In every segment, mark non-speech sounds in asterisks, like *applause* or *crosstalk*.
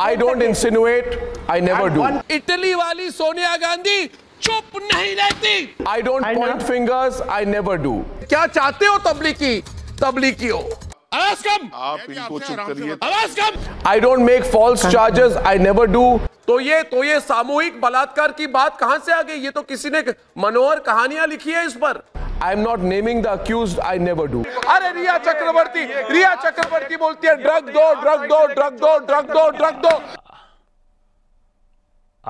I don't insinuate. I never do. Italy वाली Sonia Gandhi चुप नहीं रहती I don't point fingers. I never do. क्या चाहते हो तबलीगी तबलीगी हो आवाज कम आप इनको चुप करिए आवाज कम I don't make false charges. I never do. तो ये तो ये सामूहिक बलात्कार की बात कहां से आ गई ये तो किसी ने मनोहर कहानियां लिखी है इस पर I am not naming the accused I never do अरे रिया चक्रवर्ती रिया चक्रवर्ती बोलती है ड्रग दो ड्रग दो ड्रग दो ड्रग दो ड्रग दो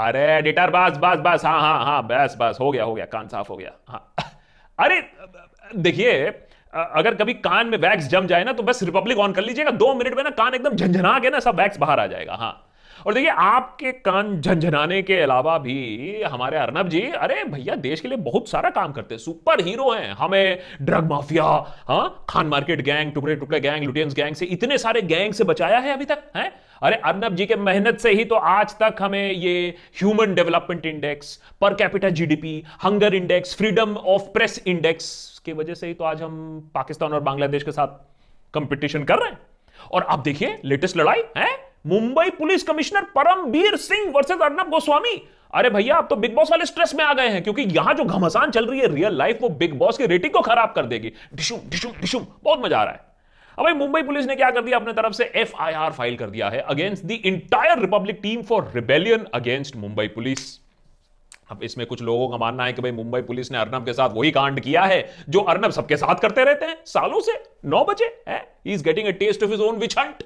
अरे एडिटर बस बस बस हाँ हाँ हाँ बस बस हो गया हो गया कान साफ हो गया हाँ अरे देखिए अगर कभी कान में वैक्स जम जाए ना तो बस रिपब्लिक ऑन कर लीजिएगा दो मिनट में ना कान एकदम झंझना के ना सब वैक्स बाहर आ जाएगा हाँ और देखिए आपके कान झंझनाने के अलावा भी हमारे अर्नब जी अरे भैया देश के लिए बहुत सारा काम करते हैं सुपर हीरो हैं हमें ड्रग माफिया हाँ खान मार्केट गैंग टुकड़े टुकड़े गैंग लुटियंस गैंग से इतने सारे गैंग से बचाया है अभी तक है अरे अर्नब जी के मेहनत से ही तो आज तक हमें ये human development index per capital GDP hunger index freedom of press index की वजह से ही तो आज हम पाकिस्तान और बांग्लादेश के साथ कंपटीशन कर रहे हैं और आप देखिए लेटेस्ट लड़ाई है Mumbai police commissioner Parambir Singh versus Arnab Goswami अरे भैया आप तो बिग बॉस वाले स्ट्रेस में आ गए हैं क्योंकि यहां जो घमासान चल रही है रियल लाइफ वो बिग बॉस की रेटिंग को खराब कर देगी डिशुम डिशुम डिशुम बहुत मजा आ रहा है अब भाई मुंबई पुलिस ने क्या कर दिया अपने तरफ से एफआईआर फाइल कर दिया है against the entire Republic team for rebellion against Mumbai police अब इसमें कुछ लोगों का मानना है कि भाई मुंबई पुलिस ने अर्नब के साथ वही कांड किया है जो अर्नब सबके साथ करते रहते हैं सालों से नौ बजे is getting a taste of his own witch hunt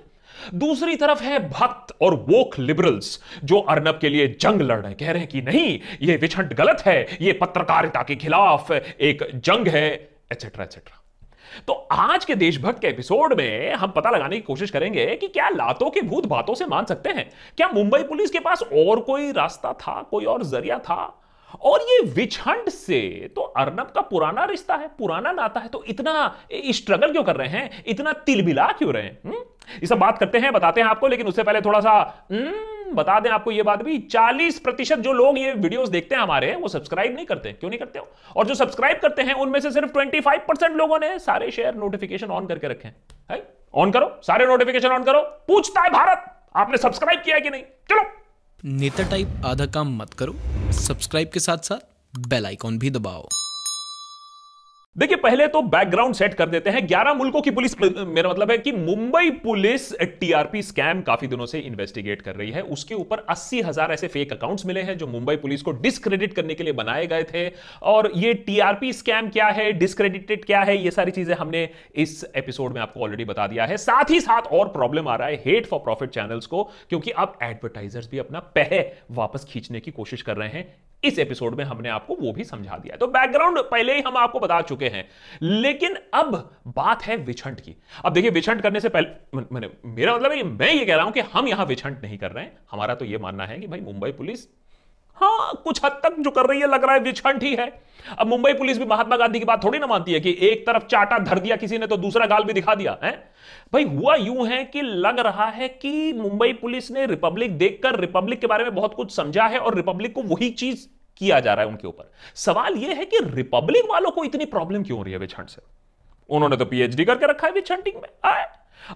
दूसरी तरफ है भक्त और वोक लिबरल्स जो अर्नब के लिए जंग लड़ रहे कह रहे हैं कि नहीं यह विछंट गलत है यह पत्रकारिता के खिलाफ एक जंग है एक्सेट्रा एक्सेट्रा तो आज के देशभक्त के एपिसोड में हम पता लगाने की कोशिश करेंगे कि क्या लातों के भूत बातों से मान सकते हैं क्या मुंबई पुलिस के पास और कोई रास्ता था कोई और जरिया था और ये विछंड से तो अर्नब का पुराना रिश्ता है पुराना नाता है तो इतना स्ट्रगल क्यों कर रहे हैं इतना तिलबिला क्यों रहे हैं हु? हम्म? ये सब बात करते हैं बताते हैं आपको लेकिन उससे पहले थोड़ा सा हम्म, बता दें आपको ये बात भी चालीस प्रतिशत जो लोग ये वीडियोस देखते हैं हमारे वो सब्सक्राइब नहीं करते क्यों नहीं करते हो और जो सब्सक्राइब करते हैं उनमें से सिर्फ ट्वेंटी फाइव परसेंट लोगों ने सारे शेयर नोटिफिकेशन ऑन करके रखे हैं ऑन करो सारे नोटिफिकेशन ऑन करो पूछता है भारत आपने सब्सक्राइब किया कि नहीं चलो नेता टाइप आधा काम मत करो सब्सक्राइब के साथ साथ बेल आइकॉन भी दबाओ देखिए पहले तो बैकग्राउंड सेट कर देते हैं 11 मुल्कों की पुलिस मेरा मतलब है कि मुंबई पुलिस टीआरपी स्कैम काफी दिनों से इन्वेस्टिगेट कर रही है उसके ऊपर अस्सी हजार ऐसे फेक अकाउंट्स मिले हैं जो मुंबई पुलिस को डिस्क्रेडिट करने के लिए बनाए गए थे और ये टीआरपी स्कैम क्या है डिस्क्रेडिटेड क्या है ये सारी चीजें हमने इस एपिसोड में आपको ऑलरेडी बता दिया है साथ ही साथ और प्रॉब्लम आ रहा है हेट फॉर प्रॉफिट चैनल्स को क्योंकि अब एडवर्टाइजर्स भी अपना पह वापस खींचने की कोशिश कर रहे हैं इस एपिसोड में हमने आपको वो भी समझा दिया तो बैकग्राउंड पहले ही हम आपको बता चुके चुके हैं लेकिन अब बात है विछंट की अब देखिए विछंट करने से पहले मैंने मेरा मतलब है मैं ये कह रहा हूं कि हम यहां विछंट नहीं कर रहे हैं हमारा तो यह मानना है कि भाई मुंबई पुलिस हाँ कुछ हद तक जो कर रही है लग रहा है विछंट ही है अब मुंबई पुलिस भी महात्मा गांधी की बात थोड़ी ना मानती है कि एक तरफ चाटा धर दिया किसी ने तो दूसरा गाल भी दिखा दिया है भाई हुआ यूं है कि लग रहा है कि मुंबई पुलिस ने रिपब्लिक देखकर रिपब्लिक के बारे में बहुत कुछ समझा है और रिपब्लिक को वही चीज किया जा रहा है उनके ऊपर सवाल यह है कि रिपब्लिक वालों को इतनी प्रॉब्लम क्यों हो रही है विछंड से उन्होंने तो पीएचडी करके रखा है विछंटिंग में आए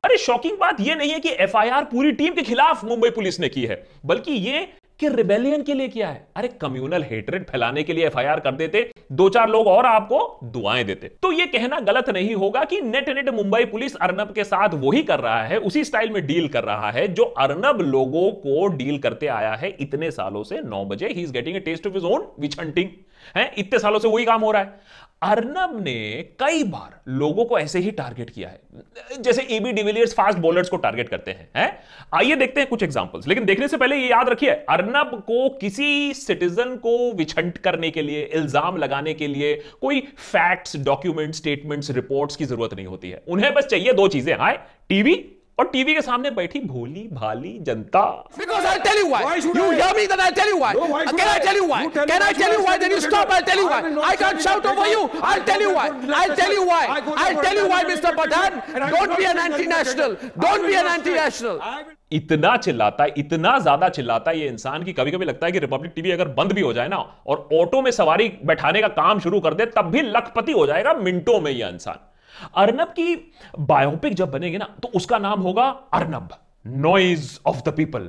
अरे शॉकिंग बात यह नहीं है कि एफआईआर पूरी टीम के खिलाफ मुंबई पुलिस ने की है बल्कि यह कि रिबेलियन के लिए किया है अरे कम्युनल हेटरेट फैलाने के लिए एफआईआर कर देते दो चार लोग और आपको दुआएं देते तो यह कहना गलत नहीं होगा कि net net Mumbai police Arnab के साथ वही कर रहा है उसी स्टाइल में डील कर रहा है जो अर्नब लोगों को डील करते आया है इतने सालों से नौ बजे he is getting a taste of his own witch hunting हैं इतने सालों से वही काम हो रहा है अर्नब ने कई बार लोगों को ऐसे ही टारगेट किया है जैसे एबी डिविलियर्स फास्ट बॉलर्स को टारगेट करते हैं हैं आइए देखते हैं कुछ एग्जांपल्स लेकिन देखने से पहले ये याद रखिए अर्नब को किसी सिटीजन को विछंट करने के लिए इल्जाम लगाने के लिए कोई फैक्ट्स डॉक्यूमेंट स्टेटमेंट्स रिपोर्ट्स की जरूरत नहीं होती है उन्हें बस चाहिए दो चीजें हाय टीवी और टीवी के सामने बैठी भोली भाली जनता इतना चिल्लाता है इतना ज्यादा चिल्लाता है ये इंसान की कभी कभी लगता है कि रिपब्लिक टीवी अगर बंद भी हो जाए ना और ऑटो में सवारी बैठाने का काम शुरू कर दे तब भी लखपति हो जाएगा मिनटों में यह इंसान अर्नब की बायोपिक जब बनेगी ना तो उसका नाम होगा Arnab noise of the people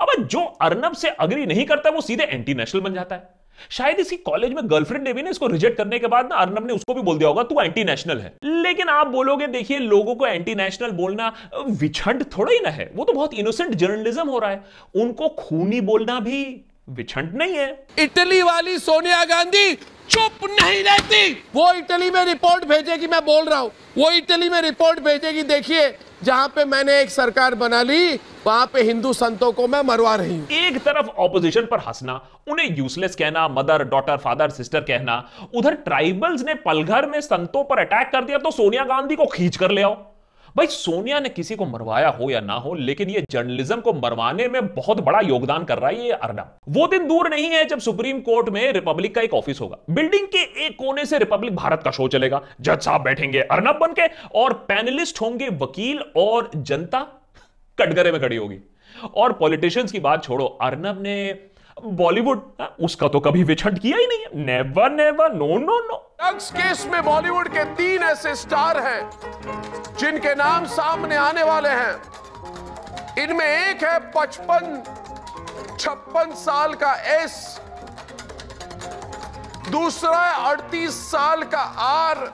अब जो अर्नब से अग्री नहीं करता वो सीधे एंटी नेशनल बन जाता है शायद इसी कॉलेज में गर्लफ्रेंड ने भी ना इसको रिजेक्ट करने के बाद ना अर्नब ने उसको भी बोल दिया होगा तू एंटी नेशनल है लेकिन आप बोलोगे देखिए लोगों को एंटी नेशनल बोलना विछंड थोड़ा ही ना है वो तो बहुत इनोसेंट जर्नलिज्म हो रहा है उनको खूनी बोलना भी विछंड नहीं है इटली वाली सोनिया गांधी चुप नहीं रहती वो इटली में रिपोर्ट भेजेगी मैं बोल रहा हूँ वो इटली में रिपोर्ट भेजेगी देखिए जहाँ पे मैंने एक सरकार बना ली वहां पे हिंदू संतों को मैं मरवा रही हूं एक तरफ ऑपोजिशन पर हंसना उन्हें यूजलेस कहना मदर डॉटर फादर सिस्टर कहना उधर ट्राइबल्स ने पलघर में संतों पर अटैक कर दिया तो सोनिया गांधी को खींच कर ले आओ भाई सोनिया ने किसी को मरवाया हो या ना हो लेकिन ये जर्नलिज्म को मरवाने में बहुत बड़ा योगदान कर रहा है ये अर्णब वो दिन दूर नहीं है जब सुप्रीम कोर्ट में रिपब्लिक का एक ऑफिस होगा बिल्डिंग के एक कोने से रिपब्लिक भारत का शो चलेगा जज साहब बैठेंगे अर्नब बन के और पैनलिस्ट होंगे वकील और जनता कटघरे में खड़ी होगी और पॉलिटिशियंस की बात छोड़ो अर्नब ने बॉलीवुड हाँ, उसका तो कभी विछंड किया ही नहीं है never never no no no drugs case में बॉलीवुड के तीन ऐसे स्टार हैं जिनके नाम सामने आने वाले हैं इनमें एक है पचपन छप्पन साल का एस दूसरा है अड़तीस साल का आर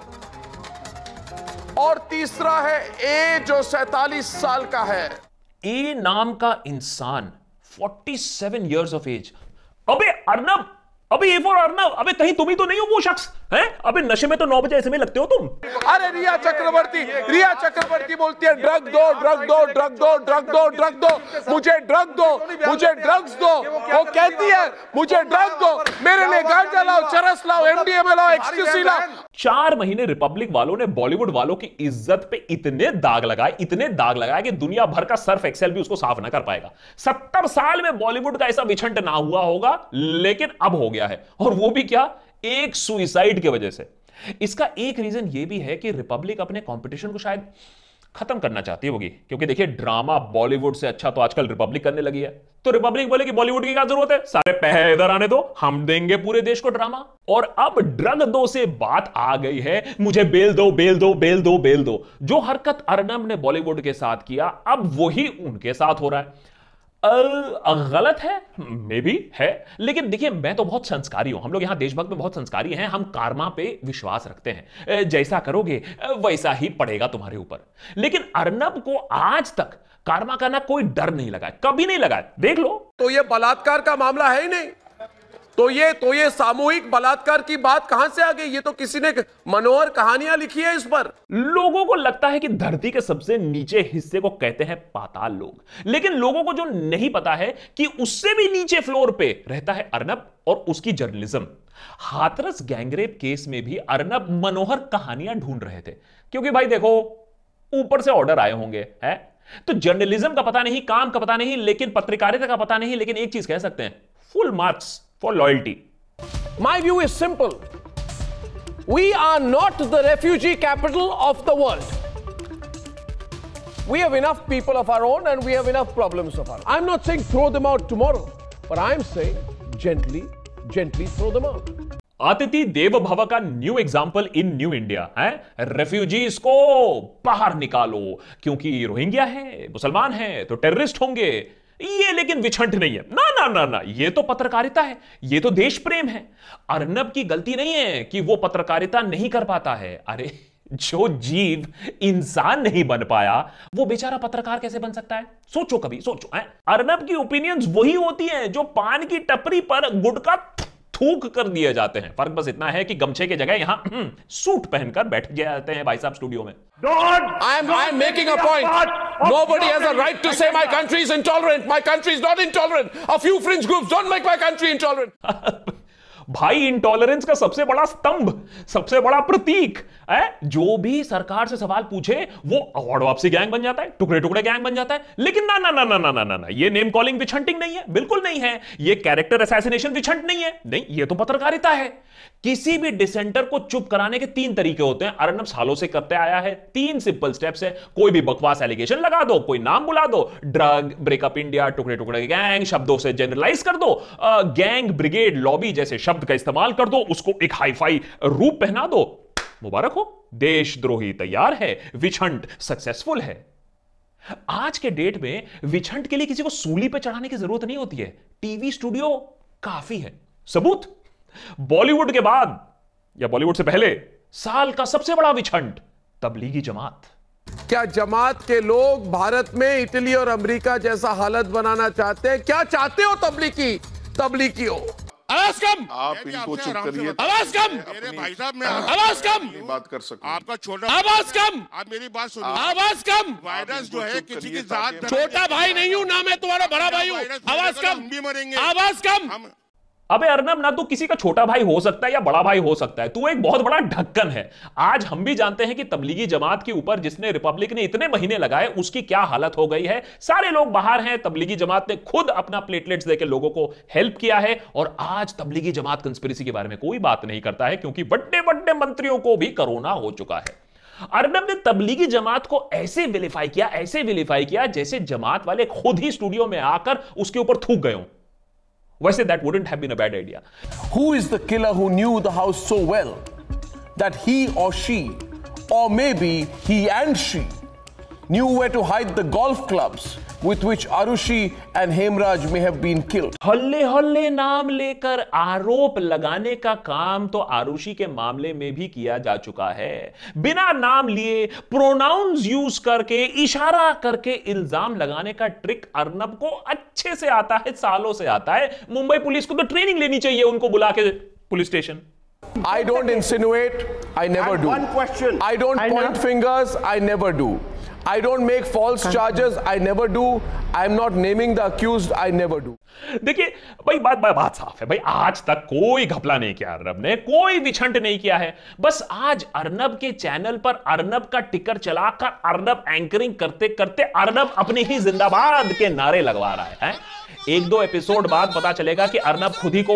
और तीसरा है ए जो सैतालीस साल का है ए नाम का इंसान 47 इयर्स ऑफ एज अबे अर्नब अबे ए फॉर अर्नव अबे कहीं तुम ही तो नहीं हो वो शख्स हैं अबे नशे में तो नौ बजे ऐसे में लगते हो तुम अरे रिया चक्रवर्ती रिया चक्रवर्ती बोलती है ड्रग दो ड्रग दो ड्रग दो ड्रग दो ड्रग दो मुझे ड्रग दो मुझे ड्रग्स दो वो कहती है मुझे ड्रग दो मेरे लिए गांजा लाओ चरस लाओ एमडीएमए लाओ एक्सक्यूसी लाओ चार महीने रिपब्लिक वालों ने बॉलीवुड वालों की इज्जत पे इतने दाग लगाए इतने दाग लगाए कि दुनिया भर का सर्फ एक्सेल भी उसको साफ ना कर पाएगा सत्तर साल में बॉलीवुड का ऐसा विछंट ना हुआ होगा लेकिन अब हो गया गया है और वो भी क्या एक सुइसाइड के वजह से इसका एक रीजन ये भी है कि रिपब्लिक अपने कंपटीशन को शायद खत्म करना चाहती होगी क्योंकि देखिए ड्रामा बॉलीवुड से अच्छा तो आजकल रिपब्लिक करने लगी है तो रिपब्लिक बोले कि बॉलीवुड की क्या जरूरत है सारे पैसे इधर आने दो हम देंगे पूरे देश को ड्रामा और अब ड्रग दो से बात आ गई है मुझे बेल दो बेल दो बेल दो बेल दो जो हरकत अर्नब ने बॉलीवुड के साथ किया अब वही उनके साथ हो रहा है गलत है मे भी है लेकिन देखिए मैं तो बहुत संस्कारी हूं हम लोग यहां देशभक्त में बहुत संस्कारी हैं हम कारमा पे विश्वास रखते हैं जैसा करोगे वैसा ही पड़ेगा तुम्हारे ऊपर लेकिन अर्नब को आज तक कारमा का ना कोई डर नहीं लगा कभी नहीं लगा देख लो तो ये बलात्कार का मामला है ही नहीं तो ये तो ये सामूहिक बलात्कार की बात कहां से आ गई ये तो किसी ने मनोहर कहानियां लिखी है इस पर लोगों को लगता है कि धरती के सबसे नीचे हिस्से को कहते हैं पाताल लोग लेकिन लोगों को जो नहीं पता है कि उससे भी नीचे फ्लोर पे रहता है अर्नब और उसकी जर्नलिज्म हाथरस गैंगरेप केस में भी अर्नब मनोहर कहानियां ढूंढ रहे थे क्योंकि भाई देखो ऊपर से ऑर्डर आए होंगे है तो जर्नलिज्म का पता नहीं काम का पता नहीं लेकिन पत्रकारिता का पता नहीं लेकिन एक चीज कह सकते हैं full marks for loyalty. My view is simple. We are not the refugee capital of the world. We have enough people of our own and we have enough problems of our own. I'm not saying throw them out tomorrow, but I'm saying gently, gently throw them out. आतिथि देव भव का new example in New India है refugees को बाहर निकालो क्योंकि Rohingya है मुसलमान है तो टेररिस्ट होंगे ये लेकिन विछंट नहीं है ना ना ना ना ये तो पत्रकारिता है ये तो देश प्रेम है अर्नब की गलती नहीं है कि वो पत्रकारिता नहीं कर पाता है अरे जो जीव इंसान नहीं बन पाया वो बेचारा पत्रकार कैसे बन सकता है सोचो कभी सोचो है? अर्नब की ओपिनियंस वही होती है जो पान की टपरी पर गुटका थूक कर दिए जाते हैं फर्क बस इतना है कि गमछे के जगह यहां हम्म, सूट पहनकर बैठ जाते हैं भाई साहब स्टूडियो में I am making a point Nobody has a right to say my country is intolerant. My country is not intolerant. A few fringe groups don't make my country intolerant. *laughs* भाई intolerance का सबसे बड़ा स्तंभ सबसे बड़ा प्रतीक है जो भी सरकार से सवाल पूछे वो अवार्ड वापसी गैंग बन जाता है टुकड़े टुकड़े गैंग बन जाता है लेकिन ना ना ना ना ना ना ना ना ये नेम कॉलिंग विछंटिंग नहीं है बिल्कुल नहीं है ये कैरेक्टर असैसिनेशन विछंट नहीं है नहीं ये तो पत्रकारिता है किसी भी डिसेंटर को चुप कराने के तीन तरीके होते हैं अर्नब सालों से करते आया है तीन सिंपल स्टेप्स है कोई भी बकवास एलिगेशन लगा दो कोई नाम बुला दो ड्रग ब्रेकअप इंडिया टुकड़े टुकड़े गैंग शब्दों से जनरलाइज कर दो गैंग ब्रिगेड लॉबी जैसे शब्द शब्द का इस्तेमाल कर दो उसको एक हाईफाई रूप पहना दो मुबारक हो देशद्रोही तैयार है विछंट सक्सेसफुल है आज के डेट में विछंट के लिए किसी को सूली पर चढ़ाने की जरूरत नहीं होती है टीवी स्टूडियो काफी है सबूत बॉलीवुड के बाद या बॉलीवुड से पहले साल का सबसे बड़ा विछंट तबलीगी जमात क्या जमात के लोग भारत में इटली और अमेरिका जैसा हालत बनाना चाहते हैं क्या चाहते हो तबलीगी तबलीगी हो आवाज कम आप इनको चुप करिए आवाज कम मेरे भाई साहब मैं आवाज कम बात कर सकते आपका छोटा आवाज कम आप मेरी बात सुनो आवाज कम वायरस जो है किसी की जात छोटा भाई नहीं हूँ ना मैं तुम्हारा बड़ा भाई हूँ आवाज कम भी मरेंगे आवाज कम अबे अर्नब ना तो किसी का छोटा भाई हो सकता है या बड़ा भाई हो सकता है तू एक बहुत बड़ा ढक्कन है आज हम भी जानते हैं कि तबलीगी जमात के ऊपर जिसने रिपब्लिक ने इतने महीने लगाए उसकी क्या हालत हो गई है सारे लोग बाहर हैं तबलीगी जमात ने खुद अपना प्लेटलेट्स देकर लोगों को हेल्प किया है और आज तबलीगी जमात कंस्पिरसी के बारे में कोई बात नहीं करता है क्योंकि बड्डे बड्डे मंत्रियों को भी कोरोना हो चुका है अर्नब ने तबलीगी जमात को ऐसे विलीफाई किया ऐसे विलीफाई किया जैसे जमात वाले खुद ही स्टूडियो में आकर उसके ऊपर थूक गए वैसे that wouldn't have been a bad idea who is the killer who knew the house so well that he और she or maybe he and she knew where to hide the golf clubs with which Arushi and Hemraj may have been killed. हल्ले हल्ले नाम लेकर आरोप लगाने का काम तो आरुषि के मामले में भी किया जा चुका है बिना नाम लिए प्रोनाउंस यूज करके इशारा करके इल्जाम लगाने का ट्रिक अर्नब को अच्छे से आता है सालों से आता है मुंबई पुलिस को तो ट्रेनिंग लेनी चाहिए उनको बुला के police station I don't insinuate, I never and do. One question. I don't I point know. fingers, I never do. I don't make false charges. I never do. I am not naming the accused. I never do. देखिए भाई बात भाई बात साफ है भाई आज तक कोई घपला नहीं किया अर्नब ने कोई विछंट नहीं किया है बस आज अर्नब के चैनल पर अर्नब का टिकर चलाकर अर्नब एंकरिंग करते करते अर्नब अपने ही जिंदाबाद के नारे लगवा रहा है, है? एक दो एपिसोड बाद पता चलेगा कि अर्नब खुद ही को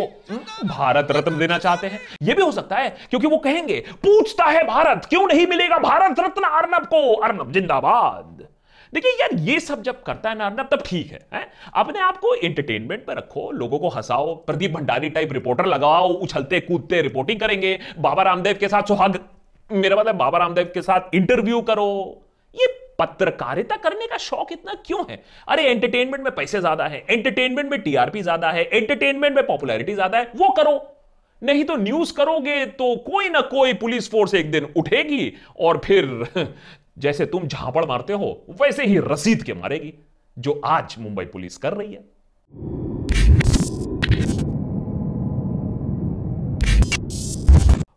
भारत रत्न देना चाहते हैं यह भी हो सकता है क्योंकि वो कहेंगे पूछता है भारत क्यों नहीं मिलेगा भारत रत्न अर्नब को अर्नब जिंदाबाद बाद देखिए यार ये सब जब करता है ना अर्नब तब ठीक है, है अपने आप को एंटरटेनमेंट पर रखो लोगों को हंसाओ प्रदीप भंडारी टाइप रिपोर्टर लगाओ उछलते कूदते रिपोर्टिंग करेंगे बाबा रामदेव के साथ सुहाग मेरा मतलब बाबा रामदेव के साथ इंटरव्यू करो ये पत्रकारिता करने का शौक इतना क्यों है अरे एंटरटेनमेंट में पैसे ज्यादा है एंटरटेनमेंट में टीआरपी ज्यादा है एंटरटेनमेंट में पॉपुलैरिटी ज्यादा है वो करो नहीं तो न्यूज करोगे तो कोई ना कोई पुलिस फोर्स एक दिन उठेगी और फिर जैसे तुम झापड़ मारते हो वैसे ही रसीद के मारेगी जो आज मुंबई पुलिस कर रही है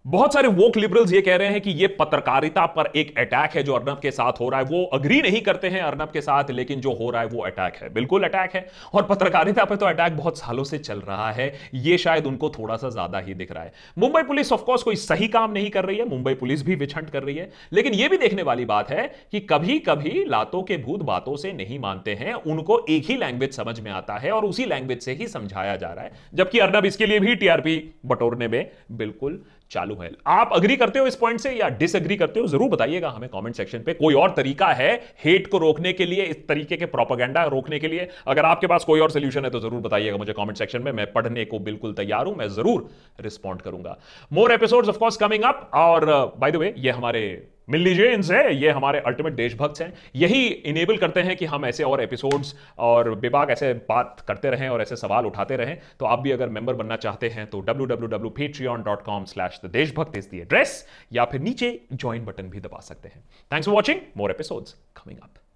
बहुत सारे वोक लिबरल्स ये कह रहे हैं कि ये पत्रकारिता पर एक अटैक है जो अर्नब के साथ हो रहा है वो अग्री नहीं करते हैं अर्नब के साथ लेकिन जो हो रहा है वो अटैक है बिल्कुल अटैक है और पत्रकारिता पर तो अटैक बहुत सालों से चल रहा है ये शायद उनको थोड़ा सा ज्यादा ही दिख रहा है मुंबई पुलिस ऑफकोर्स कोई सही काम नहीं कर रही है मुंबई पुलिस भी विछंट कर रही है लेकिन यह भी देखने वाली बात है कि कभी कभी लातों के भूत बातों से नहीं मानते हैं उनको एक ही लैंग्वेज समझ में आता है और उसी लैंग्वेज से ही समझाया जा रहा है जबकि अर्नब इसके लिए भी टीआरपी बटोरने में बिल्कुल चालू है आप अग्री करते हो इस पॉइंट से या डिसअग्री करते हो जरूर बताइएगा हमें कमेंट सेक्शन पे कोई और तरीका है हेट को रोकने के लिए इस तरीके के प्रोपागेंडा रोकने के लिए अगर आपके पास कोई और सोल्यूशन है तो जरूर बताइएगा मुझे कॉमेंट सेक्शन में मैं पढ़ने को बिल्कुल तैयार हूं मैं जरूर रिस्पॉन्ड करूंगा more episode of course coming up और बाय द वे ये हमारे मिल लीजिए इनसे ये हमारे अल्टीमेट देशभक्त हैं यही इनेबल करते हैं कि हम ऐसे और एपिसोड्स और विभाग ऐसे बात करते रहें और ऐसे सवाल उठाते रहें तो आप भी अगर मेंबर बनना चाहते हैं तो W W W on dot com slash the Deshbhakt is the address या फिर नीचे ज्वाइन बटन भी दबा सकते हैं thanks for watching more episodes coming up